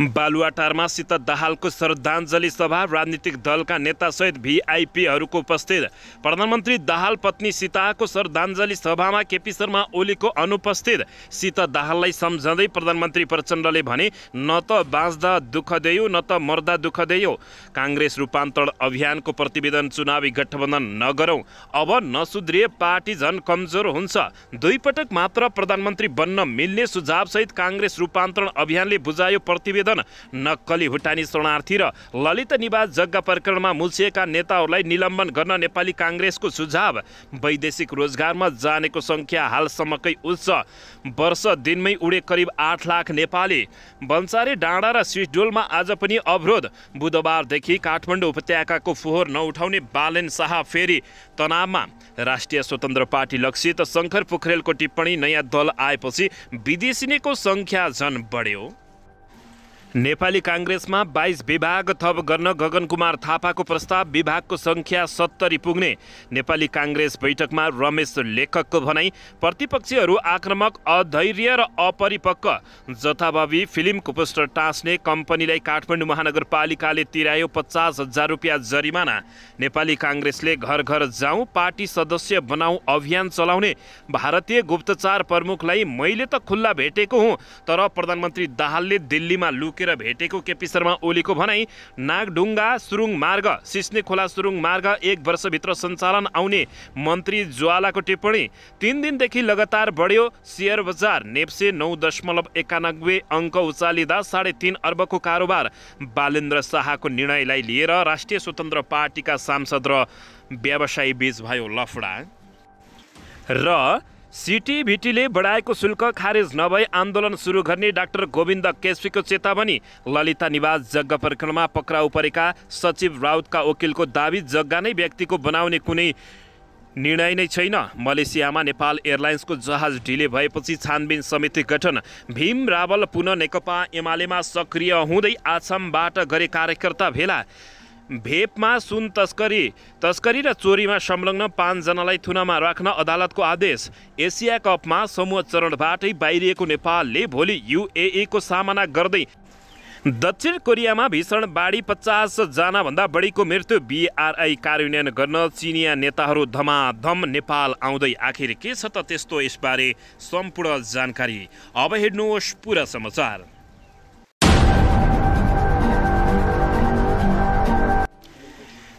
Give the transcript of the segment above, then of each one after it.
बालुवाटारमा दाहालको श्रद्धाञ्जली सभा राजनीतिक दलका नेतासहित भिआइपीहरूको उपस्थित प्रधानमन्त्री दाहाल पत्नी सीताको श्रद्धाञ्जली सभामा केपी शर्मा ओलीको अनुपस्थित सीता दाहाललाई सम्झँदै प्रधानमन्त्री प्रचण्डले भने न त बाँच्दा दुःख दियो न त मर्दा दुःख दियो काङ्ग्रेस रूपान्तरण अभियानको प्रतिवेदन चुनावी गठबन्धन नगरौँ अब नसुध्रिए पार्टी झन् कमजोर हुन्छ दुईपटक मात्र प्रधानमन्त्री बन्न मिल्ने सुझावसहित काङ्ग्रेस रूपान्तरण अभियानले बुझायो प्रतिवेदन आवेदन नक्कली भुटानी शरणार्थी र ललित निवास जग्गा प्रकरणमा मुल्सिएका नेताहरूलाई निलम्बन गर्न नेपाली काङ्ग्रेसको सुझाव वैदेशिक रोजगारमा जानेको सङ्ख्या हालसम्मकै उच्च वर्ष दिनमै उडे करिब आठ लाख नेपाली बन्सारे डाँडा र सिडोलमा आज पनि अवरोध बुधबारदेखि काठमाडौँ उपत्यकाको फोहोर नउठाउने बालेन शाह फेरि तनावमा राष्ट्रिय स्वतन्त्र पार्टी लक्षित शङ्कर पोखरेलको टिप्पणी नयाँ दल आएपछि विदेशिनेको सङ्ख्या झन बढ्यो नेपाली काङ्ग्रेसमा बाइस विभाग थप गर्न गगन कुमार थापाको प्रस्ताव विभागको सङ्ख्या सत्तरी पुग्ने नेपाली काङ्ग्रेस बैठकमा रमेश लेखकको भनाई प्रतिपक्षीहरू आक्रमक अधैर्य र अपरिपक्व जथाभावी फिल्मको पोस्टर टाँस्ने कम्पनीलाई काठमाडौँ महानगरपालिकाले तिरायो पचास हजार रुपियाँ जरिमाना नेपाली काङ्ग्रेसले घर घर जाउँ पार्टी सदस्य बनाऊ अभियान चलाउने भारतीय गुप्तचार प्रमुखलाई मैले त खुल्ला भेटेको हुँ तर प्रधानमन्त्री दाहालले दिल्लीमा लुके बोकेर भेटेको केपी शर्मा ओलीको भनाई नागढुङ्गा सुरुङ मार्ग सिस्ने खोला सुरुङ मार्ग एक वर्षभित्र सञ्चालन आउने मन्त्री ज्वालाको टिप्पणी तिन दिनदेखि लगातार बढ्यो सेयर बजार नेप्से नौ दशमलव एकानब्बे अङ्क उचालिँदा साढे तिन अर्बको कारोबार बालेन्द्र शाहको निर्णयलाई लिएर राष्ट्रिय स्वतन्त्र पार्टीका सांसद र व्यवसायी बीच भयो लफडा र सिटिभिटीले बढाएको शुल्क खारेज नभई आन्दोलन सुरु गर्ने डाक्टर गोविन्द केसवीको चेतावनी ललिता निवास जग्गा प्रकरणमा पक्राउ परेका सचिव राउतका वकिलको दावी जग्गा नै व्यक्तिको बनाउने कुनै निर्णय नै छैन मलेसियामा नेपाल एयरलाइन्सको जहाज ढिले भएपछि छानबिन समिति गठन भीम रावल पुनः नेकपा एमालेमा सक्रिय हुँदै आसामबाट गरे कार्यकर्ता भेला भेपमा सुन तस्करी तस्करी र चोरीमा संलग्न पाँचजनालाई थुनामा राख्न अदालतको आदेश एसिया कपमा समूह चरणबाटै बाहिरिएको नेपालले भोलि युएएको सामना गर्दै दक्षिण कोरियामा भीषण बाढी पचासजनाभन्दा बढीको मृत्यु बिआरआई कार्यान्वयन गर्न चिनिया नेताहरू धमाधम नेपाल आउँदै आखिर के छ त त्यस्तो यसबारे सम्पूर्ण जानकारी अब हेर्नुहोस् पुरा समाचार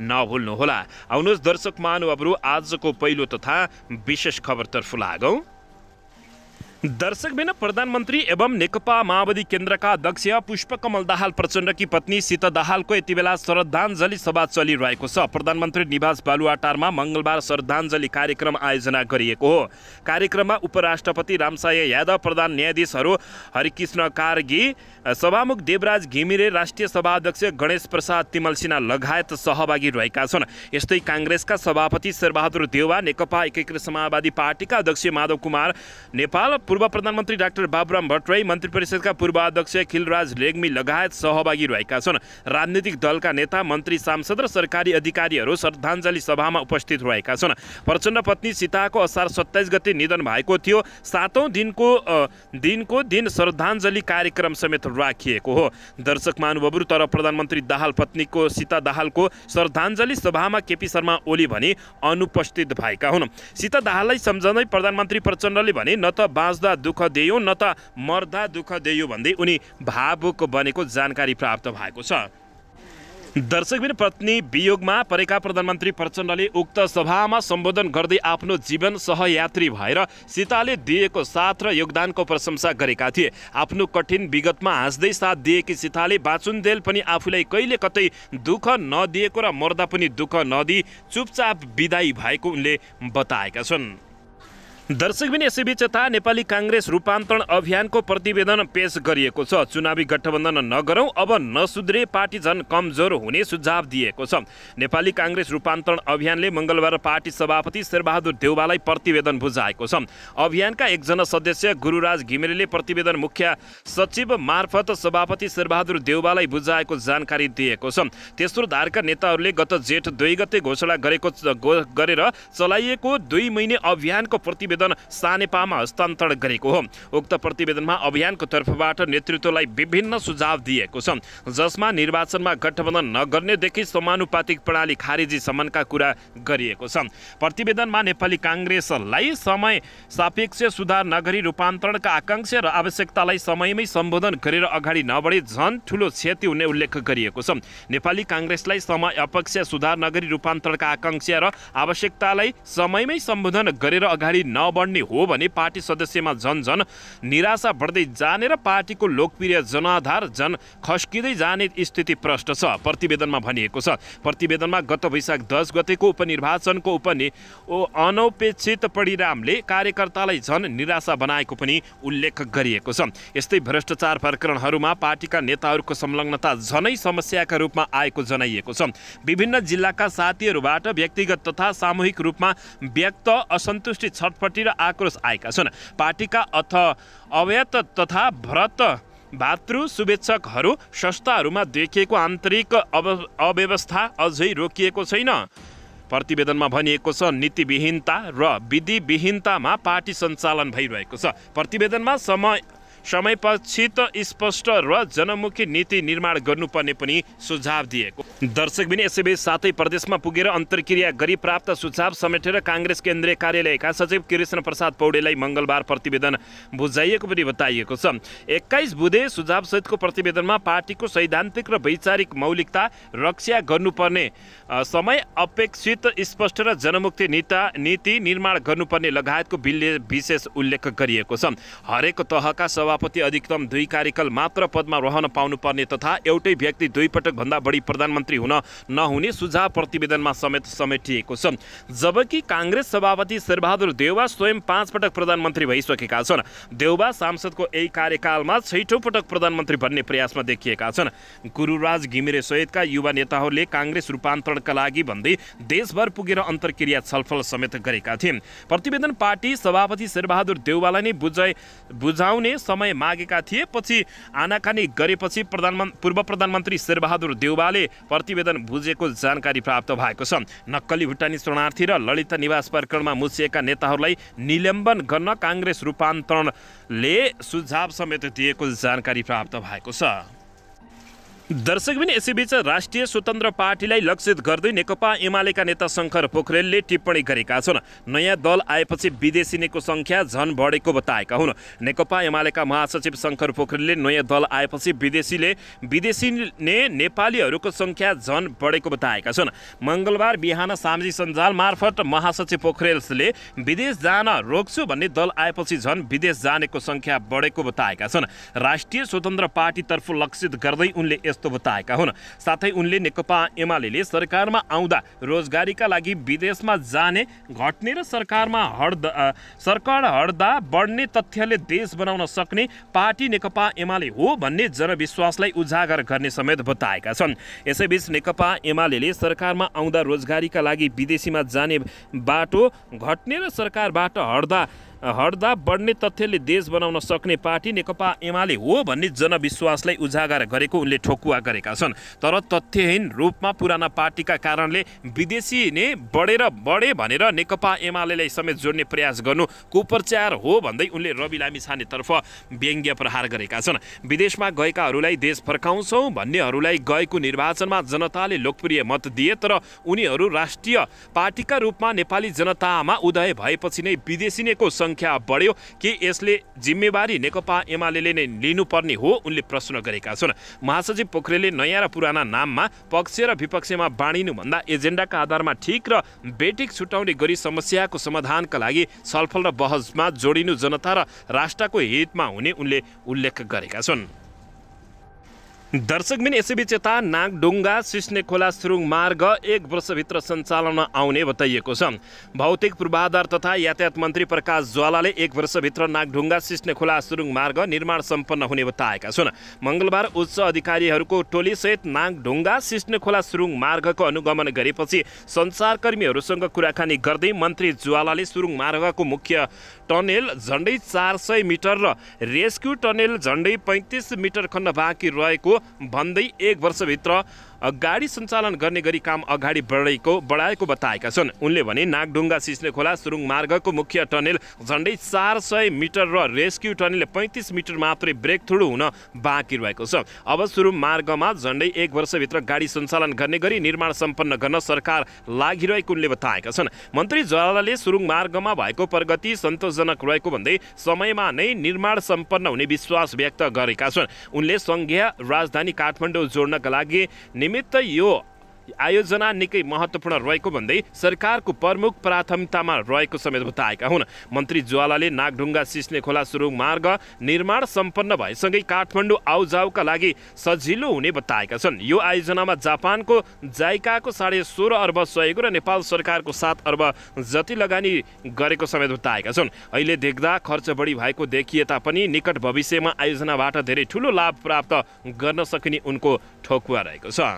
नभुल्नुहोला आउनुहोस् दर्शक महानुभावहरू आजको पहिलो तथा विशेष खबरतर्फ लागौँ दर्शक बिना प्रधानमन्त्री एवं नेकपा माओवादी केन्द्रका अध्यक्ष पुष्पकमल दाहाल प्रचण्डकी पत्नी सीता दाहालको यति बेला श्रद्धाञ्जली सभा चलिरहेको छ प्रधानमन्त्री निवास बालुवाटारमा मङ्गलबार श्रद्धाञ्जली कार्यक्रम आयोजना गरिएको हो कार्यक्रममा उपराष्ट्रपति रामसाय यादव प्रधान न्यायाधीशहरू हरिकृष्ण कार्गी सभामुख देवराज घिमिरे राष्ट्रिय सभाध्यक्ष गणेश प्रसाद तिमल सिन्हा लगायत सहभागी रहेका छन् यस्तै काङ्ग्रेसका सभापति शेरबहादुर देवा नेकपा एकीकृत समाजवादी पार्टीका अध्यक्ष माधव कुमार नेपाल पूर्व प्रधानमन्त्री डाक्टर बाबुराम भट्टराई मन्त्री परिषदका पूर्व अध्यक्ष खिलराज लेग्मी लगायत सहभागी रहेका छन् राजनीतिक दलका नेता मन्त्री सांसद र सरकारी अधिकारीहरू श्रद्धाञ्जली सभामा उपस्थित रहेका छन् प्रचण्ड पत्नी सीताको असार सत्ताइस गते निधन भएको थियो सातौँ दिनको दिनको दिन श्रद्धाञ्जली कार्यक्रम समेत राखिएको हो दर्शक महानुभवहरू तर प्रधानमन्त्री दाहाल पत्नीको सीता दाहालको श्रद्धाञ्जली सभामा केपी शर्मा ओली भनी अनुपस्थित भएका हुन् सीता दाहाललाई सम्झँदै प्रधानमन्त्री प्रचण्डले भने न त बाँच बस्दा दुःख दियो न त मर्दा दुःख दियो भन्दै उनी भावुक बनेको जानकारी प्राप्त भएको छ दर्शकबिन पत्नी वियोगमा परेका प्रधानमन्त्री प्रचण्डले उक्त सभामा सम्बोधन गर्दै आफ्नो जीवन सहयात्री भएर सीताले दिएको साथ र योगदानको प्रशंसा गरेका थिए आफ्नो कठिन विगतमा हाँस्दै साथ दिएकी सीताले बाँचुन्देल पनि आफूलाई कहिले कतै दुःख नदिएको र मर्दा पनि दुःख नदिई चुपचाप विदायी भएको उनले बताएका छन् दर्शकबिन यसैबीच यता नेपाली काङ्ग्रेस रूपान्तरण अभियानको प्रतिवेदन पेश गरिएको छ चुनावी गठबन्धन नगरौँ अब नसुध्रे पार्टी झन् कमजोर हुने सुझाव दिएको छ नेपाली काङ्ग्रेस रूपान्तरण अभियानले मङ्गलबार पार्टी सभापति शेरबहादुर देउवालाई प्रतिवेदन बुझाएको छ अभियानका एकजना सदस्य गुरुराज घिमिरेले प्रतिवेदन मुख्य सचिव मार्फत सभापति शेरबहादुर देउवालाई बुझाएको जानकारी दिएको छ तेस्रो धारका नेताहरूले गत जेठ दुई गते घोषणा गरेको गरेर चलाइएको दुई महिने अभियानको प्रतिवेदन प्रतिवेदन सानेपामा हस्तान्तरण गरेको हो उक्त प्रतिवेदनमा अभियानको तर्फबाट नेतृत्वलाई विभिन्न सुझाव दिएको छ जसमा निर्वाचनमा गठबन्धन नगर्नेदेखि समानुपातिक प्रणाली खारेजी खारेजीसम्मका कुरा गरिएको छ प्रतिवेदनमा नेपाली काङ्ग्रेसलाई समय सापेक्ष सुधार नगरी रूपान्तरणका आकाङ्क्षा र आवश्यकतालाई समयमै सम्बोधन गरेर अगाडि नबढे झन् ठुलो क्षति हुने उल्लेख गरिएको छ नेपाली काङ्ग्रेसलाई समय अपेक्ष सुधार नगरी रूपान्तरणका आकाङ्क्षा र आवश्यकतालाई समयमै सम्बोधन गरेर अगाडि न नबढ्ने हो भने पार्टी सदस्यमा झन निराशा बढ्दै जाने र पार्टीको लोकप्रिय जनाधार झन खस्किँदै जाने स्थिति प्रष्ट छ प्रतिवेदनमा भनिएको छ प्रतिवेदनमा गत वैशाख दस गतेको उपनिर्वाचनको उपनि अनौपेक्षित परिणामले कार्यकर्तालाई झन निराशा बनाएको पनि उल्लेख गरिएको छ यस्तै भ्रष्टाचार प्रकरणहरूमा पार्टीका नेताहरूको संलग्नता झनै समस्याका रूपमा आएको जनाइएको छ विभिन्न जिल्लाका साथीहरूबाट व्यक्तिगत तथा सामूहिक रूपमा व्यक्त असन्तुष्टि छटपट पार्टी र आक्रोश आएका छन् पार्टीका अथ अवयत तथा भ्रत भातृ शुभेच्छकहरू संस्थाहरूमा देखिएको आन्तरिक अव्यवस्था अझै रोकिएको छैन प्रतिवेदनमा भनिएको छ नीतिविहीनता र विधिविहीनतामा पार्टी सञ्चालन भइरहेको छ प्रतिवेदनमा समय समयपछित स्पष्ट र जनमुखी नीति निर्माण गर्नुपर्ने पनि सुझाव दिएको दर्शक पनि यसैबीच साथै प्रदेशमा पुगेर अन्तर्क्रिया गरी प्राप्त सुझाव समेटेर काङ्ग्रेस केन्द्रीय कार्यालयका सचिव कृष्ण प्रसाद पौडेलाई मङ्गलबार प्रतिवेदन बुझाइएको पनि बताइएको छ एक्काइस बुधे सुझावसहितको प्रतिवेदनमा पार्टीको सैद्धान्तिक र वैचारिक मौलिकता रक्षा गर्नुपर्ने समय अपेक्षित स्पष्ट र जनमुक्ति नीता नीति निर्माण गर्नुपर्ने लगायतको बिलले विशेष उल्लेख गरिएको छ हरेक तहका सभा सभापति अधिकतम दुई कार्यकाल मात्र पदमा रहन पाउनुपर्ने तथा एउटै व्यक्ति दुई पटक भन्दा बढी प्रधानमन्त्री हुन नहुने सुझाव प्रतिवेदनमा समेत समेटिएको छ जबकि काङ्ग्रेस सभापति शेरबहादुर देउवा स्वयं पाँच पटक प्रधानमन्त्री भइसकेका छन् देउवा सांसदको यही कार्यकालमा छैटौँ पटक प्रधानमन्त्री बन्ने प्रयासमा देखिएका छन् गुरुराज घिमिरे सहितका युवा नेताहरूले काङ्ग्रेस रूपान्तरणका लागि भन्दै देशभर पुगेर अन्तर्क्रिया छलफल समेत गरेका थिए प्रतिवेदन पार्टी सभापति शेरबहादुर देउवालाई नै बुझाइ बुझाउने समय समय मागेका थिए पछि आनाकानी गरेपछि प्रधानमन् पूर्व प्रधानमन्त्री शेरबहादुर देउवाले प्रतिवेदन बुझेको जानकारी प्राप्त भएको छ नक्कली भुटानी शरणार्थी र ललित निवास प्रकरणमा मुसिएका नेताहरूलाई निलम्बन गर्न काङ्ग्रेस रूपान्तरणले सुझाव समेत दिएको जानकारी प्राप्त भएको छ दर्शक पनि यसैबीच राष्ट्रिय स्वतन्त्र पार्टीलाई लक्षित गर्दै नेकपा एमालेका नेता शङ्कर पोखरेलले टिप्पणी गरेका छन् नयाँ दल आएपछि विदेशिनेको सङ्ख्या झन बढेको बताएका हुन् नेकपा एमालेका महासचिव शङ्कर पोखरेलले नयाँ दल आएपछि विदेशीले विदेशीले नेपालीहरूको सङ्ख्या झन बढेको बताएका छन् मङ्गलबार बिहान सामाजिक सञ्जाल मार्फत महासचिव पोखरेलले विदेश जान रोक्छु भन्ने दल आएपछि झन विदेश जानेको सङ्ख्या बढेको बताएका छन् राष्ट्रिय स्वतन्त्र पार्टीतर्फ लक्षित गर्दै उनले यस जस्तो बताएका हुन् साथै उनले नेकपा एमाले सरकारमा आउँदा रोजगारीका लागि विदेशमा जाने घट्ने र सरकारमा हड्दा सरकार हड्दा बढ्ने तथ्यले देश बनाउन सक्ने पार्टी नेकपा एमाले हो भन्ने जनविश्वासलाई उजागर गर्ने समेत बताएका छन् यसैबीच नेकपा एमाले सरकारमा आउँदा रोजगारीका लागि विदेशीमा जाने बाटो घट्ने र सरकारबाट हट्दा हट्दा बढ्ने तथ्यले देश बनाउन सक्ने पार्टी नेकपा एमाले हो भन्ने जनविश्वासलाई उजागर गरेको उनले ठोकुवा गरेका छन् तर तथ्यहीन रूपमा पुराना पार्टीका कारणले विदेशी नै बढेर बढे भनेर नेकपा एमालेलाई समेत जोड्ने प्रयास गर्नु कुप्रचार हो भन्दै उनले रवि लामी छानेतर्फ व्यङ्ग्य प्रहार गरेका छन् विदेशमा गएकाहरूलाई देश फर्काउँछौँ भन्नेहरूलाई गएको निर्वाचनमा जनताले लोकप्रिय मत दिए तर उनीहरू राष्ट्रिय पार्टीका रूपमा नेपाली जनतामा उदय भएपछि नै विदेशी नैको सङ्ख्या बढ्यो के यसले जिम्मेवारी नेकपा एमाले नै लिनुपर्ने हो उनले प्रश्न गरेका छन् महासचिव पोखरेलले नयाँ र पुराना नाममा पक्ष र विपक्षमा बाँडिनुभन्दा एजेन्डाका आधारमा ठिक र बेटिक छुट्याउने गरी समस्याको समाधानका लागि छलफल र बहसमा जोडिनु जनता र राष्ट्रको हितमा हुने उनले उल्लेख गरेका छन् दर्शकबिन यसैबीच यता नागढुङ्गा सिस्ने खोला सुरुङ मार्ग एक वर्षभित्र सञ्चालन आउने बताइएको छ भौतिक पूर्वाधार तथा यातायात मन्त्री प्रकाश ज्वालाले एक वर्षभित्र नागढुङ्गा सिस्ने खोला सुरुङ मार्ग निर्माण सम्पन्न हुने बताएका छन् मङ्गलबार उच्च अधिकारीहरूको टोलीसहित नागढुङ्गा सिस्ने खोला सुरुङ मार्गको अनुगमन गरेपछि सञ्चारकर्मीहरूसँग कुराकानी गर्दै मन्त्री ज्वालाले सुरुङ मार्गको मुख्य टनेल झन्डै चार सय मिटर र रेस्क्यु टनेल झन्डै पैँतिस मिटर खन्न बाँकी रहेको बंद एक वर्ष भि गाडी सञ्चालन गर्ने गरी काम अगाडि बढेको बढाएको बताएका छन् उनले भने नागढुङ्गा सिस्ने खोला सुरुङ मार्गको मुख्य टनेल झन्डै चार सय मिटर र रेस्क्यु टनेल पैँतिस मिटर मात्रै ब्रेक थ्रु हुन बाँकी रहेको छ अब सुरुङ मार्गमा झन्डै एक वर्षभित्र गाडी सञ्चालन गर्ने गरी निर्माण सम्पन्न गर्न सरकार लागिरहेको उनले बताएका छन् मन्त्री ज्वालाले सुरुङ मार्गमा भएको प्रगति सन्तोषजनक रहेको भन्दै समयमा नै निर्माण सम्पन्न हुने विश्वास व्यक्त गरेका छन् उनले सङ्घीय राजधानी काठमाडौँ जोड्नका लागि 始めたよ आयोजना निकै महत्त्वपूर्ण रहेको भन्दै सरकारको प्रमुख प्राथमिकतामा रहेको समेत बताएका हुन् मन्त्री ज्वालाले नागढुङ्गा सिस्ने खोला सुरुङ मार्ग निर्माण सम्पन्न भएसँगै काठमाडौँ आउजाउका लागि सजिलो हुने बताएका छन् यो आयोजनामा जापानको जाइकाको साढे सोह्र अर्ब सहयोग र नेपाल सरकारको सात अर्ब जति लगानी गरेको समेत बताएका छन् अहिले देख्दा खर्च बढी भएको देखिए तापनि निकट भविष्यमा आयोजनाबाट धेरै ठुलो लाभ प्राप्त गर्न सकिने उनको ठोकुवा रहेको छ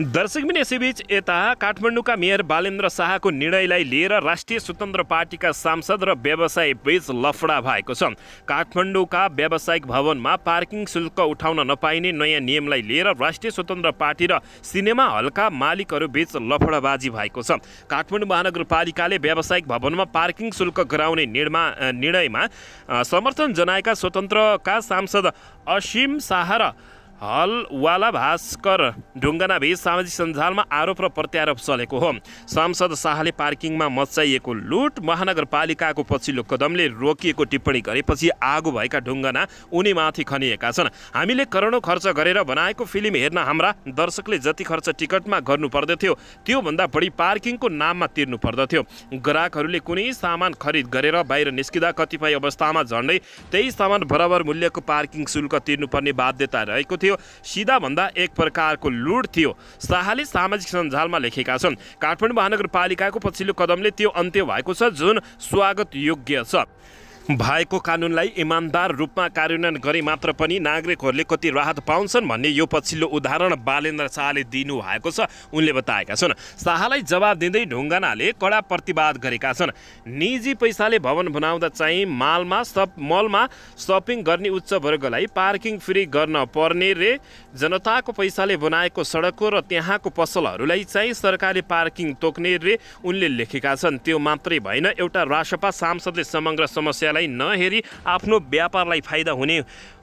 दर्शक दर्शकबिन यसैबीच यता काठमाडौँका मेयर बालेन्द्र शाहको निर्णयलाई लिएर राष्ट्रिय स्वतन्त्र पार्टीका सांसद र व्यवसायी बीच लफडा भएको छ काठमाडौँका व्यावसायिक भवनमा पार्किङ शुल्क उठाउन नपाइने नयाँ नियमलाई लिएर राष्ट्रिय स्वतन्त्र पार्टी र सिनेमा हलका मालिकहरू बीच लफडाबाजी भएको छ काठमाडौँ महानगरपालिकाले व्यावसायिक भवनमा पार्किङ शुल्क गराउने निर्मा निर्णयमा समर्थन जनाएका स्वतन्त्रका सांसद असीम शाह र हलवाला भास्कर ढुङ्गानाभिज सामाजिक सञ्जालमा आरोप र प्रत्यारोप चलेको हो सांसद शाहले पार्किङमा मचाइएको लुट महानगरपालिकाको पछिल्लो कदमले रोकिएको टिप्पणी गरेपछि आगो भएका ढुङ्गाना उनीमाथि खनिएका छन् हामीले करोडौँ खर्च गरेर बनाएको फिल्म हेर्न हाम्रा दर्शकले जति खर्च टिकटमा गर्नु पर्दथ्यो त्योभन्दा बढी पार्किङको नाममा तिर्नु पर्दथ्यो ग्राहकहरूले कुनै सामान खरिद गरेर बाहिर निस्किँदा कतिपय अवस्थामा झन्डै त्यही सामान बराबर मूल्यको पार्किङ शुल्क तिर्नुपर्ने बाध्यता रहेको थियो थियो सिधाभन्दा एक प्रकारको लुट थियो शाहले सामाजिक सञ्जालमा लेखेका छन् काठमाडौँ महानगरपालिकाको पछिल्लो कदमले त्यो अन्त्य भएको छ जुन स्वागत योग्य छ भएको कानुनलाई इमान्दार रूपमा कार्यान्वयन गरे मात्र पनि नागरिकहरूले कति राहत पाउँछन् भन्ने यो पछिल्लो उदाहरण बालेन्द्र शाहले दिनु भएको छ उनले बताएका छन् शाहलाई जवाब दिँदै ढुङ्गानाले कडा प्रतिवाद गरेका छन् निजी पैसाले भवन बनाउँदा चाहिँ मालमा सप मलमा सपिङ गर्ने उच्च वर्गलाई पार्किङ फ्री गर्न पर्ने रे जनताको पैसाले बनाएको सडकको र त्यहाँको पसलहरूलाई चाहिँ सरकारले पार्किङ तोक्ने रे उनले लेखेका छन् त्यो मात्रै भएन एउटा रासपा सांसदले समग्र समस्या समस्यालाई नहेरी आफ्नो व्यापारलाई फाइदा हुने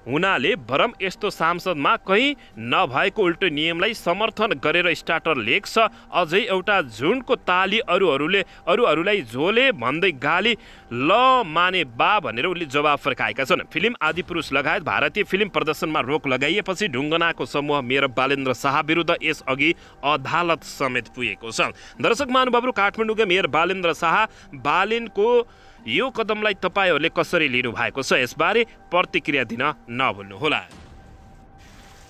हुनाले भरम यस्तो सांसदमा कहीँ नभएको उल्टो नियमलाई समर्थन गरेर स्टार्टर लेख्छ अझै एउटा झुन्डको ताली अरूहरूले अरूहरूलाई झोले भन्दै गाली ल माने बा भनेर उसले जवाब फर्काएका छन् फिल्म आदिपुरुष लगायत भारतीय फिल्म प्रदर्शनमा रोक लगाइएपछि ढुङ्गनाको समूह मेयर बालेन्द्र शाह विरुद्ध यसअघि अदालत समेत पुगेको छ दर्शक महानुभावहरू काठमाडौँका मेयर बालेन्द्र शाह बालिनको यो कदमलाई तपाईँहरूले कसरी लिनुभएको छ यसबारे प्रतिक्रिया दिन नभुल्नुहोला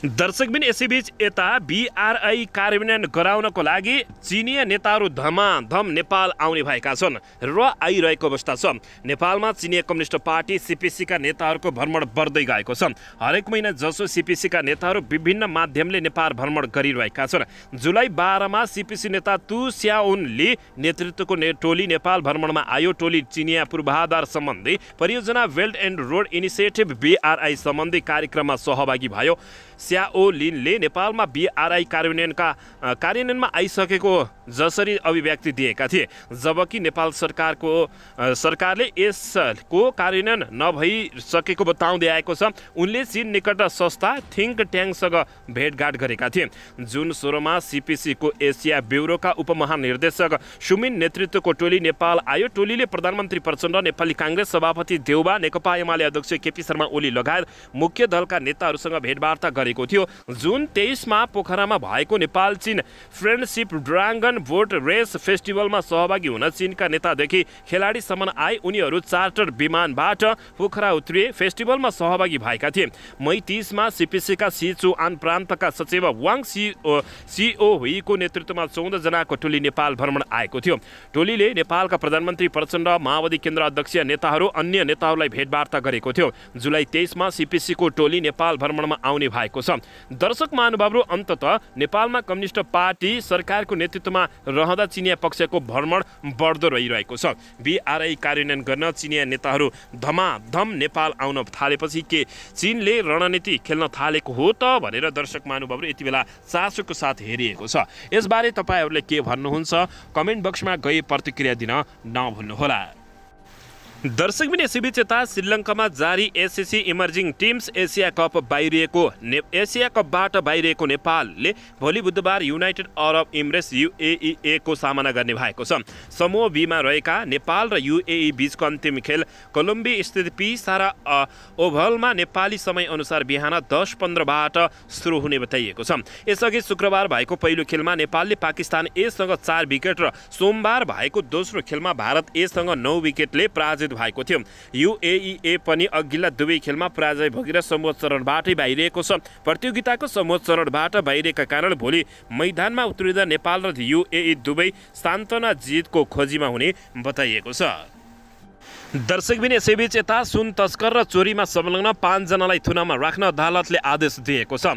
दर्शकबिन यसैबीच यता बिआरआई कार्यान्वयन गराउनको लागि चिनिया नेताहरू धमाधम नेपाल आउने भएका छन् र आइरहेको अवस्था छ नेपालमा चिनिया कम्युनिस्ट पार्टी सिपिसीका नेताहरूको भ्रमण बढ्दै गएको छ हरेक महिना जसो सिपिसीका नेताहरू विभिन्न माध्यमले नेपाल भ्रमण गरिरहेका छन् जुलाई बाह्रमा सिपिसी नेता तु स्याउनले नेतृत्वको ने टोली नेपाल भ्रमणमा आयो टोली चिनिया पूर्वाधार सम्बन्धी परियोजना belt and road initiative BRI सम्बन्धी कार्यक्रममा सहभागी भयो लिनले नेपालमा बिआरआई कार्यान्वयनका कार्यान्वयनमा आइसकेको जसरी अभिव्यक्ति दिएका थिए जबकि नेपाल सरकारको सरकारले यसको कार्यान्वयन नभइसकेको बताउँदै आएको छ उनले चिन निकट संस्था थिङ्क ट्याङ्कसँग भेटघाट गरेका थिए जुन सोह्रमा सिपिसीको एसिया ब्युरोका उपमहानिर्देशक सुमिन नेतृत्वको टोली नेपाल आयो टोलीले प्रधानमन्त्री प्रचण्ड नेपाली काङ्ग्रेस सभापति देउबा नेकपा एमाले अध्यक्ष केपी शर्मा ओली लगायत मुख्य दलका नेताहरूसँग भेटवार्ता गरेको थियो जुन तेइसमा पोखरामा भएको Nepal Chin friendship dragon children boat race फेस्टिभलमा सहभागी हुन चिनका नेतादेखि खेलाडीसम्म आए उनीहरू चार्टर विमानबाट पोखरा उत्रिए फेस्टिभलमा सहभागी भएका थिए मई तिसमा सिपिसीका सिचुआन प्रान्तका सचिव वाङ सिओ हुईको नेतृत्वमा चौधजनाको टोली नेपाल भ्रमण आएको थियो टोलीले नेपालका प्रधानमन्त्री प्रचण्ड माओवादी केन्द्र अध्यक्ष नेताहरू अन्य नेताहरूलाई भेटवार्ता गरेको थियो जुलाई तेइसमा सिपिसीको टोली नेपाल भ्रमणमा आउने भएको छ दर्शक महानुभावहरू अन्तत नेपालमा कम्युनिस्ट पार्टी सरकारको नेतृत्वमा अवस्थामा रहँदा चिनिया पक्षको भ्रमण बढ्दो रहिरहेको छ बिआरआई कार्यान्वयन गर्न चिनिया नेताहरू धमाधम नेपाल आउन थालेपछि के चिनले रणनीति खेल्न थालेको हो त भनेर दर्शक महानुभावहरू यति बेला चासोको साथ हेरिएको छ यसबारे तपाईँहरूले के भन्नुहुन्छ कमेन्ट बक्समा गई प्रतिक्रिया दिन नभुल्नुहोला दर्शक पनि शिविचेता श्रीलङ्कामा जारी SSC emerging teams Asia cup बाहिरिएको ने एसिया कपबाट बाहिरिएको नेपालले भोलि बुधबार युनाइटेड अरब इमिरेट्स युएईएको को सामना गर्ने भएको छ समूह बीमा रहेका नेपाल र युएई बीचको अन्तिम खेल कोलम्बी स्थित पी सारा ओभलमा नेपाली समयअनुसार बिहान दस पन्ध्रबाट सुरु हुने बताइएको छ यसअघि शुक्रबार भएको पहिलो खेलमा नेपालले पाकिस्तान एसँग चार विकेट र सोमबार भएको दोस्रो खेलमा भारत एसँग नौ विकेटले पराजित पराजित भएको थियो युएइए पनि अघिल्ला दुवै खेलमा पराजय भोगेर समूह चरणबाटै बाहिरिएको छ प्रतियोगिताको समूह चरणबाट बाहिरिएका कारण भोलि मैदानमा उत्रिँदा नेपाल र युएई दुवै सान्त्वना जितको खोजीमा हुने बताइएको छ दर्शकबिन यसैबीच यता सुन तस्कर र चोरीमा संलग्न पाँचजनालाई थुनामा राख्न अदालतले आदेश दिएको छ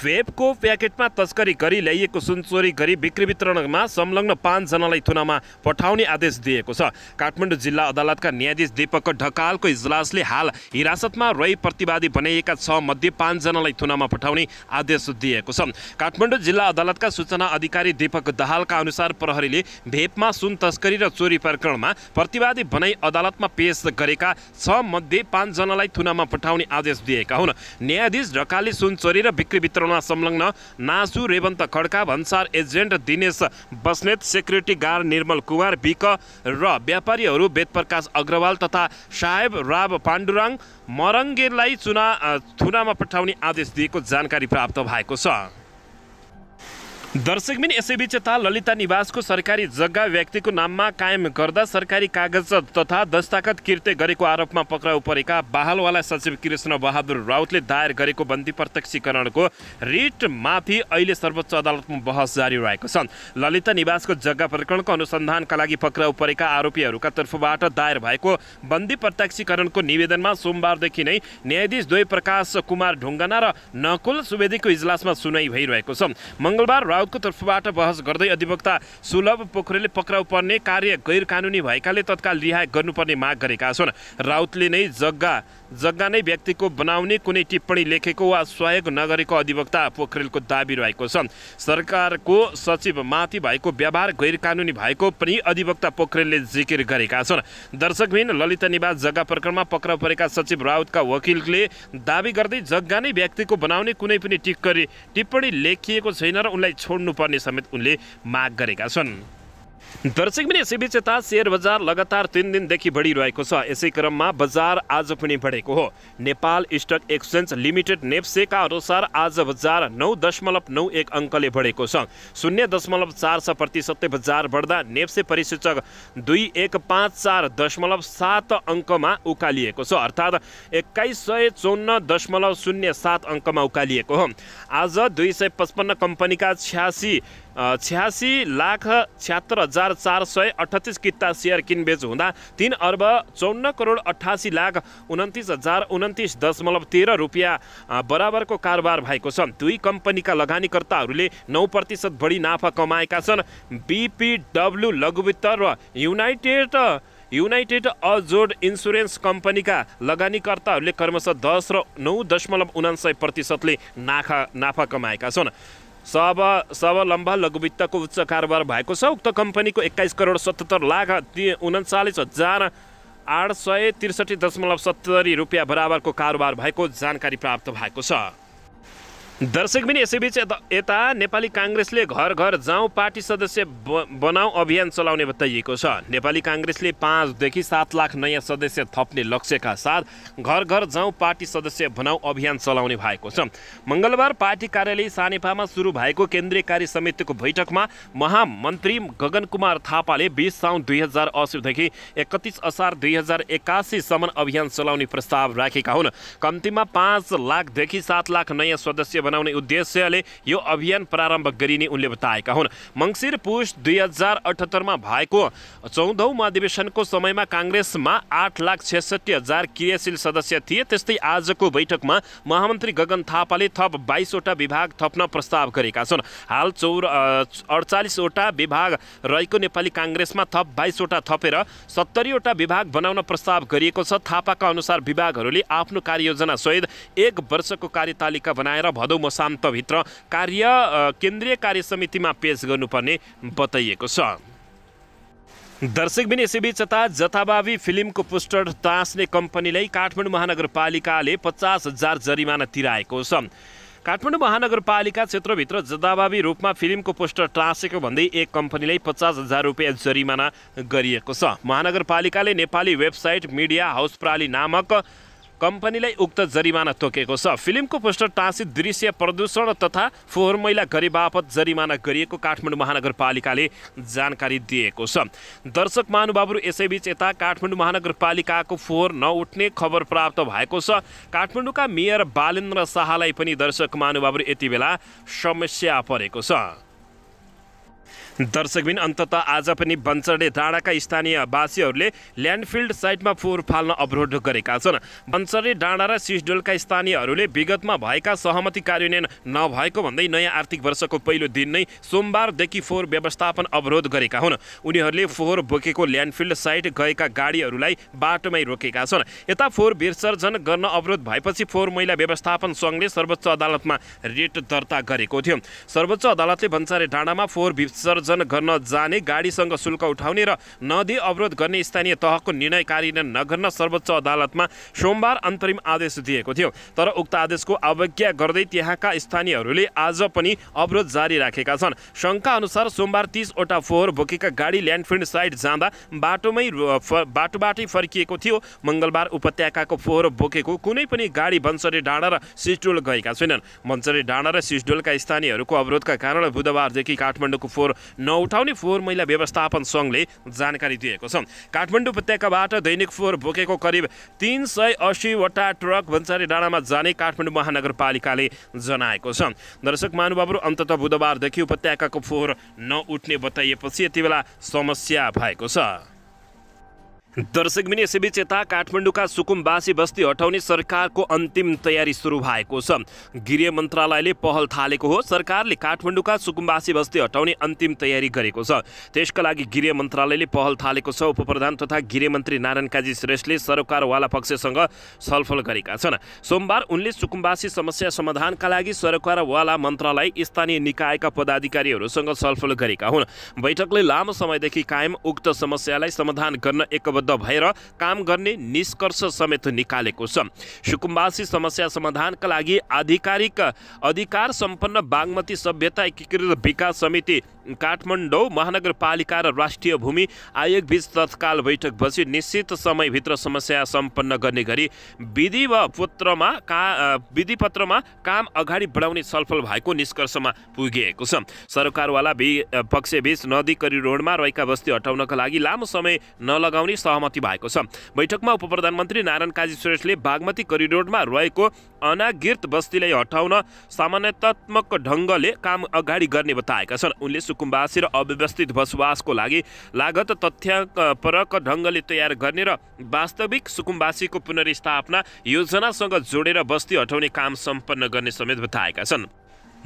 भेपको प्याकेटमा तस्करी गरी ल्याइएको सुन चोरी गरी बिक्री वितरणमा संलग्न पाँचजनालाई थुनामा पठाउने आदेश दिएको छ काठमाडौँ जिल्ला अदालतका न्यायाधीश दीपक ढकालको इजलासले हाल हिरासतमा रही प्रतिवादी बनाइएका छ मध्ये पाँचजनालाई थुनामा पठाउने आदेश दिएको छ काठमाडौँ जिल्ला अदालतका सूचना अधिकारी दीपक दाहालका अनुसार प्रहरीले भेपमा सुन तस्करी र चोरी प्रकरणमा प्रतिवादी बनाई अदालतमा पेश गरेका छ मध्ये पाँचजनालाई थुनामा पठाउने आदेश दिएका हुन् न्यायाधीश ढकाली सुनचोरी र बिक्री वितरणमा संलग्न नासु रेवन्त खड्का भन्सार agent Dinesh Basnet security guard Nirmal Kumar Bika र व्यापारीहरू वेदप्रकाश अग्रवाल तथा साहेब राव पाण्डुराङ मरङ्गेलाई चुना थुनामा पठाउने आदेश दिएको जानकारी प्राप्त भएको छ दर्शकबिन यसैबीच यता ललिता निवासको सरकारी जग्गा व्यक्तिको नाममा कायम गर्दा सरकारी कागज तथा दस्ताखत किर्ते गरेको आरोपमा पक्राउ परेका बहालवाला सचिव कृष्ण बहादुर राउतले दायर गरेको बन्दी प्रत्यक्षीकरणको रिटमाथि अहिले सर्वोच्च अदालतमा बहस जारी रहेको छ ललिता निवासको जग्गा प्रकरणको अनुसन्धानका लागि पक्राउ परेका आरोपीहरूका तर्फबाट दायर भएको बन्दी प्रत्यक्षीकरणको निवेदनमा सोमबारदेखि नै न्यायाधीश द्वै प्रकाश कुमार ढुङ्गाना र नकुल सुवेदीको इजलासमा सुनाइ भइरहेको छ मङ्गलबार आयोगको तर्फबाट बहस गर्दै अधिवक्ता सुलभ पोखरेलले पक्राउ पर्ने कार्य गैर कानुनी भएकाले तत्काल रिहाय गर्नुपर्ने माग गरेका छन् राउतले नै जग्गा जग्गा नै व्यक्तिको बनाउने कुनै टिप्पणी लेखेको वा सहयोग नगरेको अधिवक्ता पोखरेलको दावी रहेको छ सरकारको सचिवमाथि भएको व्यवहार गैर कानुनी भएको पनि अधिवक्ता पोखरेलले जिकिर गरेका छन् दर्शकबिन ललिता निवास जग्गा प्रकरणमा पक्राउ परेका सचिव राउतका वकिलले दावी गर्दै जग्गा नै व्यक्तिको बनाउने कुनै पनि टिक्करी टिप्पणी लेखिएको छैन र उनलाई छोड्नुपर्ने समेत उनले माग गरेका छन् दर्शक पनि यसैबिच यता सेयर बजार लगातार तिन दिनदेखि बढिरहेको छ यसै क्रममा बजार आज पनि बढेको हो नेपाल स्टक एक्सचेन्ज लिमिटेड नेप्सेका अनुसार आज बजार नौ दशमलव नौ एक अङ्कले बढेको छ शून्य दशमलव चार छ प्रतिशतले बजार बढ्दा नेप्से परिसूचक दुई एक पाँच चार दशमलव सात अङ्कमा उकालिएको छ अर्थात् एक्काइस सय चौन्न दशमलव शून्य सात अङ्कमा उकालिएको हो आज दुई सय पचपन्न कम्पनीका छ्यासी छ्यासी लाख छ्यात्तर हजार चार सय अठतिस किता सेयर किनबेच हुँदा तिन अर्ब चौन्न करोड अठासी लाख उन्तिस हजार उन्तिस दशमलव तेह्र रुपियाँ बराबरको कारोबार भएको छ दुई कम्पनीका लगानीकर्ताहरूले नौ प्रतिशत बढी नाफा कमाएका छन् बिपिडब्लु लघुवित्त र युनाइटेड युनाइटेड अजोड इन्सुरेन्स कम्पनीका लगानीकर्ताहरूले क्रमशः दस र नौ दशमलव उनासय प्रतिशतले नाफा नाफा कमाएका छन् सब लम्बा लघुवित्तको उच्च कारोबार भएको छ उक्त कम्पनीको एक्काइस करोड सतहत्तर लाख उन्चालिस हजार आठ सय त्रिसठी दशमलव सत्तरी रुपियाँ बराबरको कारोबार भएको जानकारी प्राप्त भएको छ दर्शक पनि यसैबिच यता नेपाली काङ्ग्रेसले घर घर जाउँ पार्टी सदस्य बनाऊ अभियान चलाउने बताइएको छ नेपाली काङ्ग्रेसले पाँचदेखि सात लाख नयाँ सदस्य थप्ने लक्ष्यका साथ घर घर जाउँ पार्टी सदस्य बनाऊ अभियान चलाउने भएको छ मङ्गलबार पार्टी कार्यालय सानेपामा सुरु भएको केन्द्रीय कार्य समितिको बैठकमा महामन्त्री गगन कुमार थापाले बिस साउन दुई हजार असीदेखि एकतिस असार दुई हजार एकासीसम्म अभियान चलाउने प्रस्ताव राखेका हुन् कम्तीमा पाँच लाखदेखि सात लाख नयाँ सदस्य बनाउने उद्देश्यले यो अभियान प्रारम्भ गरिने उनले बताएका हुन् मङ्सिर पुष दुई हजार अठहत्तरमा भएको चौधौँ महाधिवेशनको समयमा काङ्ग्रेसमा आठ लाख छेसठी हजार क्रियाशील सदस्य थिए त्यस्तै आजको बैठकमा महामन्त्री गगन थापाले थप बाइसवटा विभाग थप्न प्रस्ताव गरेका छन् हाल चौ अडचालिसवटा विभाग रहेको नेपाली काङ्ग्रेसमा थप बाइसवटा थपेर सत्तरीवटा विभाग बनाउन प्रस्ताव गरिएको छ थापाका अनुसार विभागहरूले आफ्नो कार्ययोजना सहित एक वर्षको कार्यतालिका बनाएर भदौ म शान्तभित्र कार्य केन्द्रीय कार्य समितिमा पेश गर्नुपर्ने बताइएको छ दर्शकबिन यसैबीच यता जथाभावी फिल्मको पोस्टर टाँस्ने कम्पनीलाई काठमाडौँ महानगरपालिकाले पचास हजार जरिमाना तिराएको छ काठमाडौँ महानगरपालिका क्षेत्रभित्र जथाभावी रूपमा फिल्मको पोस्टर टाँसेको भन्दै एक कम्पनीलाई पचास हजार रुपियाँ जरिमाना गरिएको छ महानगरपालिकाले नेपाली वेबसाइट मिडिया हाउस प्राली नामक कम्पनीलाई उक्त जरिमाना तोकेको छ फिल्मको पोस्टर टाँसी दृश्य प्रदूषण तथा फोहोर मैला गरे बापत जरिमाना गरिएको काठमाडौँ महानगरपालिकाले जानकारी दिएको छ दर्शक महानुभावहरू यसैबीच यता काठमाडौँ महानगरपालिकाको फोहोर नउठ्ने खबर प्राप्त भएको छ काठमाडौँका मेयर बालेन्द्र शाहलाई पनि दर्शक महानुभावहरू यति बेला समस्या परेको छ दर्शकबिन अन्तत आज पनि बन्चडे डाँडाका स्थानीयवासीहरूले ल्यान्डफिल्ड साइटमा फोहोर फाल्न अवरोध गरेका छन् बन्चडे डाँडा र सिसडोलका स्थानीयहरूले विगतमा भएका सहमति कार्यान्वयन नभएको भन्दै नयाँ आर्थिक वर्षको पहिलो दिन नै सोमबारदेखि फोहोर व्यवस्थापन अवरोध गरेका हुन् उनीहरूले फोहोर बोकेको ल्यान्डफिल्ड साइट गएका गाडीहरूलाई बाटोमै रोकेका छन् यता फोहोर विसर्जन गर्न अवरोध भएपछि फोहोर मैला व्यवस्थापन सङ्घले सर्वोच्च अदालतमा रिट दर्ता गरेको थियो सर्वोच्च अदालतले बन्सारे डाँडामा फोहोर विसर्जन आयोजन गर्न जाने गाडीसँग शुल्क उठाउने र नदी अवरोध गर्ने स्थानीय तहको निर्णय कार्यान्वयन नगर्न सर्वोच्च अदालतमा सोमबार अन्तरिम आदेश दिएको थियो तर उक्त आदेशको अवज्ञा गर्दै त्यहाँका स्थानीयहरूले आज पनि अवरोध जारी राखेका छन् शङ्का अनुसार सोमबार तिसवटा फोहोर बोकेका गाडी ल्यान्डफिल्ड साइड जाँदा बाटोमै बाटोबाटै फर्किएको थियो मङ्गलबार उपत्यकाको फोहोर बोकेको कुनै पनि गाडी बन्सरे डाँडा र सिस्डोल गएका छैनन् बन्सरे डाँडा र सिस्डोलका स्थानीयहरूको अवरोधका कारण बुधबारदेखि काठमाडौँको फोहोर नउठाउने फोहोर मैला व्यवस्थापन सङ्घले जानकारी दिएको छ काठमाडौँ उपत्यकाबाट दैनिक फोहोर बोकेको करिब तिन सय असीवटा ट्रक भन्सारी डाँडामा जाने काठमाडौँ महानगरपालिकाले जनाएको छ दर्शक महानुभावहरू अन्तत बुधबारदेखि उपत्यकाको फोहोर नउठ्ने बताइएपछि यति बेला समस्या भएको छ दर्शक मिने यसैबीच यता काठमाडौँका सुकुमवासी बस्ती हटाउने सरकारको अन्तिम तयारी सुरु भएको छ गृह मन्त्रालयले पहल थालेको हो सरकारले काठमाडौँका सुकुमवासी बस्ती हटाउने अन्तिम तयारी गरेको छ त्यसका लागि गृह मन्त्रालयले पहल थालेको छ उपप्रधान तथा गृहमन्त्री नारायण काजी श्रेष्ठले सरकारवाला पक्षसँग छलफल गरेका छन् सोमबार उनले सुकुमवासी समस्या समाधानका लागि सरकारवाला मन्त्रालय स्थानीय निकायका पदाधिकारीहरूसँग छलफल गरेका हुन् बैठकले लामो समयदेखि कायम उक्त समस्यालाई समाधान गर्न एक योजनाबद्ध भएर काम गर्ने निष्कर्ष समेत निकालेको छ सुकुम्बासी समस्या समाधानका लागि आधिकारिक अधिकार सम्पन्न बागमती सभ्यता एकीकृत विकास समिति काठमाडौँ महानगरपालिका र राष्ट्रिय भूमि आयोगबीच तत्काल बैठक बसी निश्चित समयभित्र समस्या सम्पन्न गर्ने गरी विधि वा पत्रमा का विधिपत्रमा काम अगाडि बढाउने छलफल भएको निष्कर्षमा पुगिएको छ सरकारवाला बि पक्षबीच नदी करिडोरमा रहेका बस्ती हटाउनका लागि लामो समय नलगाउने सहमति भएको छ बैठकमा उप प्रधानमन्त्री नारायण काजी श्रेष्ठले बागमती करिडोरमा रहेको अनागिर्त बस्तीलाई हटाउन सामान्यतात्मक ढङ्गले काम अगाडि गर्ने बताएका छन् उनले सुकुम्बासी र अव्यवस्थित बसोबासको लागि लागत तथ्याङ्क ढङ्गले तयार गर्ने र वास्तविक सुकुम्बासीको पुनर्स्थापना योजनासँग जोडेर बस्ती हटाउने काम सम्पन्न गर्ने समेत बताएका छन्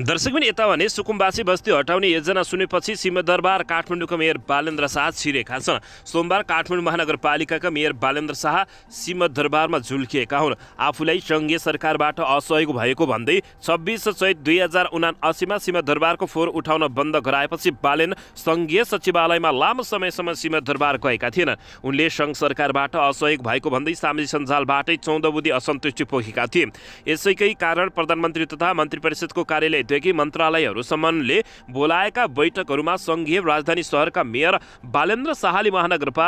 दर्शक यता भने सुकुम्बासी बस्ती हटाउने योजना सुनेपछि सिंहदरबार काठमाडौँका मेयर बालेन्द्र शाह छिरेका छन् सोमबार काठमाडौँ महानगरपालिकाका मेयर बालेन्द्र शाह सिंहदरबारमा झुल्किएका हुन् आफूलाई सङ्घीय सरकारबाट असहयोग भएको भन्दै छब्बिस चैत दुई हजार उनासीमा सिंहदरबारको फोहोर उठाउन बन्द गराएपछि बालेन सङ्घीय सचिवालयमा लामो समयसम्म सिंहदरबार गएका थिएनन् उनले सङ्घ सरकारबाट असहयोग भएको भन्दै सामाजिक सञ्जालबाटै चौध बुधी असन्तुष्टि पोखेका थिए यसैकै कारण प्रधानमन्त्री तथा मन्त्री परिषदको कार्यालय समुदायदेखि मन्त्रालयहरूसम्मले बोलाएका बैठकहरूमा सङ्घीय राजधानी सहरका मेयर बालेन्द्र शाहले महानगरपा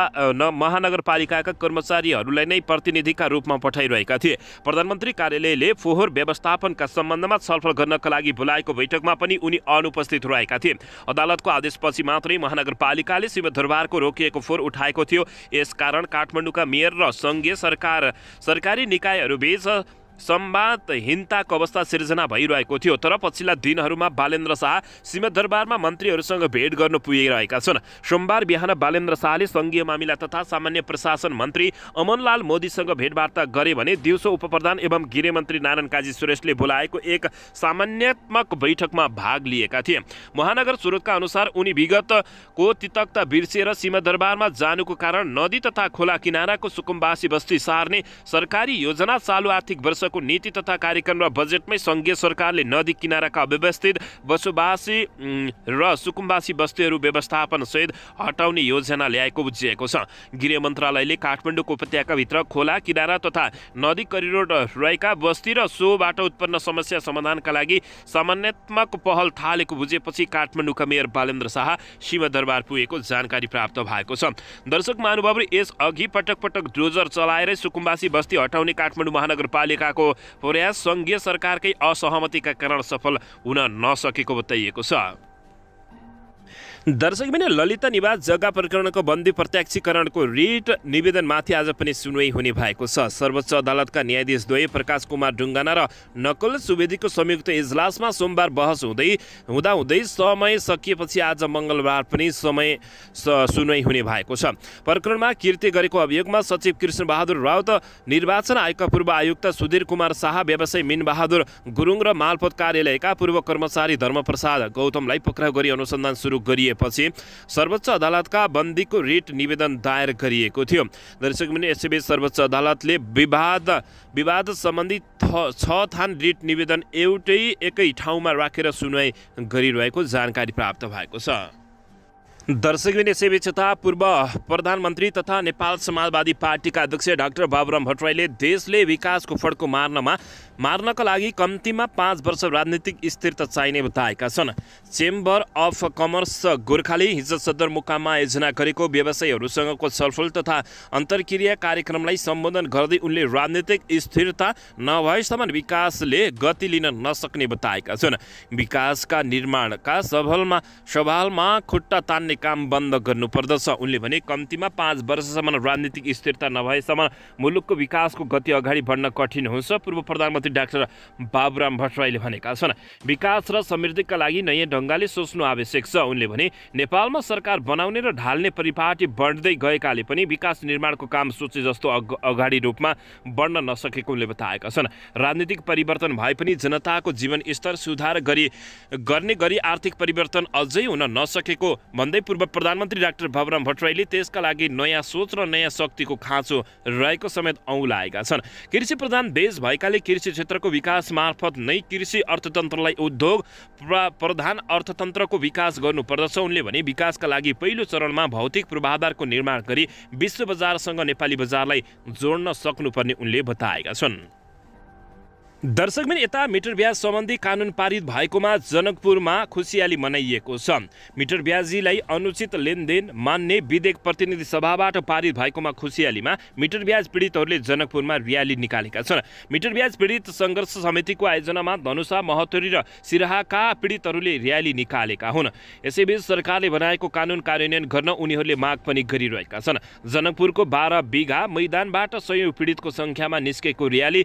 महानगरपालिकाका कर्मचारीहरूलाई नै प्रतिनिधिका रूपमा पठाइरहेका थिए प्रधानमन्त्री कार्यालयले फोहोर व्यवस्थापनका सम्बन्धमा छलफल गर्नका लागि बोलाएको बैठकमा पनि उनी अनुपस्थित रहेका थिए अदालतको आदेशपछि मात्रै महानगरपालिकाले शिवदरबारको रोकिएको फोहोर उठाएको थियो यसकारण काठमाडौँका मेयर र सङ्घीय सरकार सरकारी निकायहरूबीच संवादहीनताको अवस्था सिर्जना भइरहेको थियो तर पछिल्ला दिनहरूमा बालेन्द्र शाह सिंहदरबारमा मन्त्रीहरूसँग भेट गर्न पुगिरहेका छन् सोमबार बिहान बालेन्द्र शाहले सङ्घीय मामिला तथा सामान्य प्रशासन मन्त्री अमनलाल मोदीसँग भेटवार्ता गरे भने दिउँसो उपप्रधान एवं गृहमन्त्री नारायण काजी सुरेशले बोलाएको एक सामान्यात्मक बैठकमा भाग लिएका थिए महानगर स्रोतका अनुसार उनी विगतको तितकता बिर्सिएर सिंहदरबारमा जानुको कारण नदी तथा खोला किनाराको सुकुम्बासी बस्ती सार्ने सरकारी योजना चालु आर्थिक वर्ष वर्षको नीति तथा कार्यक्रम र बजेटमै सङ्घीय सरकारले नदी किनाराका अव्यवस्थित बसोबासी र सुकुम्बासी बस्तीहरू व्यवस्थापनसहित हटाउने योजना ल्याएको बुझिएको छ गृह मन्त्रालयले काठमाडौँको उपत्यकाभित्र खोला किनारा तथा नदी करिडोर रहेका बस्ती र सोबाट उत्पन्न समस्या समाधानका लागि सामान्यात्मक पहल थालेको बुझेपछि काठमाडौँका मेयर बालेन्द्र शाह दरबार पुगेको जानकारी प्राप्त भएको छ दर्शक महानुभावले यस अघि पटक पटक ड्रोजर चलाएरै सुकुम्बासी बस्ती हटाउने काठमाडौँ महानगरपालिका गर्नको प्रयास सङ्घीय सरकारकै असहमतिका कारण सफल हुन नसकेको बताइएको छ दर्शक भने ललिता निवास जग्गा प्रकरणको बन्दी प्रत्यक्षीकरणको रिट निवेदनमाथि आज पनि सुनवाई हुने भएको छ सर्वोच्च अदालतका न्यायाधीश द्वय प्रकाश कुमार ढुङ्गाना र नकुल सुवेदीको संयुक्त इजलासमा सोमबार बहस हुँदै हुँदाहुँदै समय सकिएपछि आज मङ्गलबार पनि समय सुनवाई हुने भएको छ प्रकरणमा कृत्य गरेको अभियोगमा सचिव कृष्णबहादुर राउत निर्वाचन आयोगका पूर्व आयुक्त सुधीर कुमार शाह व्यवसायी मिनबहादुर गुरुङ र मालपत कार्यालयका पूर्व कर्मचारी धर्मप्रसाद गौतमलाई पक्राउ गरी अनुसन्धान सुरु गरिए गरिएपछि सर्वोच्च अदालतका बन्दीको रिट निवेदन दायर गरिएको थियो दर्शक मिनी यसैबीच सर्वोच्च अदालतले विवाद विवाद सम्बन्धी छ थान रिट निवेदन एउटै एकै ठाउँमा राखेर सुनवाई गरिरहेको जानकारी प्राप्त भएको छ दर्शकबिन यसैबीच तथा पूर्व प्रधानमन्त्री तथा नेपाल समाजवादी पार्टीका अध्यक्ष डाक्टर बाबुराम भट्टराईले देशले विकासको फड्को मार्नमा मार्नका लागि कम्तीमा पाँच वर्ष राजनीतिक स्थिरता चाहिने बताएका छन् चेम्बर अफ कमर्स गोर्खाले हिजो सदरमुकाममा आयोजना गरेको व्यवसायीहरूसँगको छलफल तथा अन्तर्क्रिया कार्यक्रमलाई सम्बोधन गर्दै उनले राजनीतिक स्थिरता नभएसम्म विकासले गति लिन नसक्ने बताएका छन् विकासका निर्माणका सभलमा सवालमा खुट्टा तान्ने काम बन्द गर्नुपर्दछ उनले भने कम्तीमा पाँच वर्षसम्म राजनीतिक स्थिरता नभएसम्म मुलुकको विकासको गति अगाडि बढ्न कठिन हुन्छ पूर्व प्रधानमन्त्री मन्त्री डाक्टर बाबुराम भट्टराईले भनेका छन् विकास र समृद्धिका लागि नयाँ ढङ्गले सोच्नु आवश्यक छ उनले भने नेपालमा सरकार बनाउने र ढाल्ने परिपाटी बढ्दै गएकाले पनि विकास निर्माणको काम सोचे जस्तो अगाडि रूपमा बढ्न नसकेको उनले बताएका छन् राजनीतिक परिवर्तन भए पनि जनताको जीवन स्तर सुधार गरी गर्ने गरी आर्थिक परिवर्तन अझै हुन नसकेको भन्दै पूर्व प्रधानमन्त्री डाक्टर बाबुराम भट्टराईले त्यसका लागि नयाँ सोच र नयाँ शक्तिको खाँचो रहेको समेत औँलाएका छन् कृषि प्रधान देश भएकाले कृषि क्षेत्रको विकास मार्फत नै कृषि अर्थतन्त्रलाई उद्योग प्रधान अर्थतन्त्रको विकास गर्नुपर्दछ उनले भने विकासका लागि पहिलो चरणमा भौतिक पूर्वाधारको निर्माण गरी विश्व बजारसँग नेपाली बजारलाई जोड्न सक्नुपर्ने उनले बताएका छन् दर्शकबिन यता मिटर ब्याज सम्बन्धी कानुन पारित भएकोमा जनकपुरमा खुसियाली मनाइएको छ मिटर ब्याजीलाई अनुचित लेनदेन मान्ने विधेयक प्रतिनिधि सभाबाट पारित भएकोमा खुसियालीमा मिटर ब्याज पीडितहरूले जनकपुरमा र्याली निकालेका छन् मिटर ब्याज पीडित सङ्घर्ष समितिको आयोजनामा धनुषा महतोरी र सिराहाका पीडितहरूले र्याली निकालेका हुन् यसैबीच सरकारले बनाएको कानुन कार्यान्वयन गर्न उनीहरूले माग पनि गरिरहेका छन् जनकपुरको बाह्र बिघा मैदानबाट सयौँ पीडितको सङ्ख्यामा निस्केको र्याली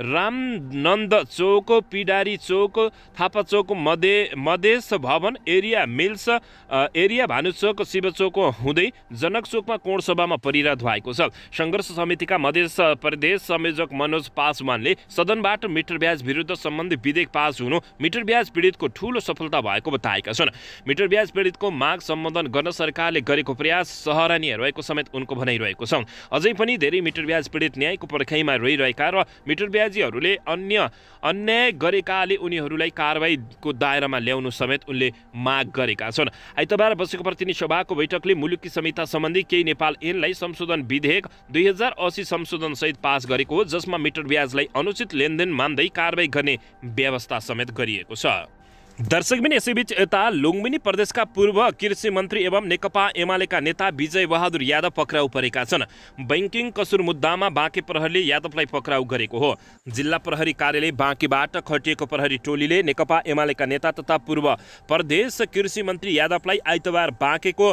रामनन्द चौक पिडारी चौक थापा चौक मधे मधेस भवन area mills area Bhanuchok Shivchok हुँदै जनक चोकमा कोणसभामा परिरत भएको छ सङ्घर्ष समितिका मधेस प्रदेश संयोजक मनोज पासवानले सदनबाट मिटर ब्याज विरुद्ध सम्बन्धी विधेयक पास हुनु मिटर ब्याज पीडितको ठूलो सफलता भएको बताएका छन् मिटर ब्याज पीडितको माग सम्बोधन गर्न सरकारले गरेको प्रयास सराहनीय रहेको समेत उनको भनाइरहेको छ अझै पनि धेरै मिटर ब्याज पीडित न्यायको पर्खाइमा रहिरहेका र मिटर ब्याज राज्यहरूले अन्य अन्याय गरेकाले उनीहरूलाई कारवाहीको दायरामा ल्याउनु समेत उनले माग गरेका छन् आइतबार बसेको प्रतिनिधि सभाको बैठकले मुलुकी संहिता सम्बन्धी केही नेपाल ऐनलाई संशोधन विधेयक दुई हजार असी संशोधनसहित पास गरेको हो जसमा मिटर ब्याजलाई अनुचित लेनदेन मान्दै कारवाही गर्ने व्यवस्था समेत गरिएको छ दर्शकबिन यसैबीच यता लुङ्बिनी प्रदेशका पूर्व कृषि मन्त्री एवं नेकपा एमालेका नेता विजय बहादुर यादव पक्राउ परेका छन् बैङ्किङ कसुर मुद्दामा बाँके प्रहरीले यादवलाई पक्राउ गरेको हो जिल्ला प्रहरी कार्यालय बाँकेबाट खटिएको प्रहरी टोलीले नेकपा एमालेका नेता तथा पूर्व प्रदेश कृषि मन्त्री यादवलाई आइतबार बाँकेको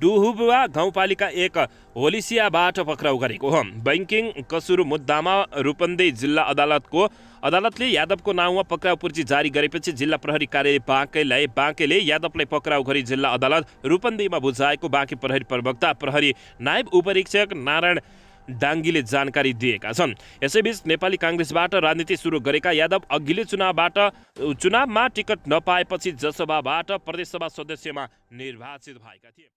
डुहुबुवा गाउँपालिका एक होलिसियाबाट पक्राउ गरेको हो बैङ्किङ कसुर मुद्दामा रूपन्देही जिल्ला अदालतको अदालतले यादवको नाउँमा पक्राउ पर्ची जारी गरेपछि जिल्ला प्रहरी कार्यालय बाँकेलाई बाँकेले यादवलाई पक्राउ गरी जिल्ला अदालत रूपन्देहीमा बुझाएको बाँके प्रहरी प्रवक्ता प्रहरी नायब उपरीक्षक नारायण डाङ्गीले जानकारी दिएका छन् यसैबीच नेपाली काङ्ग्रेसबाट राजनीति सुरु गरेका यादव अघिल्लो चुनावबाट चुनावमा टिकट नपाएपछि जसभाबाट प्रदेशसभा सदस्यमा निर्वाचित भएका थिए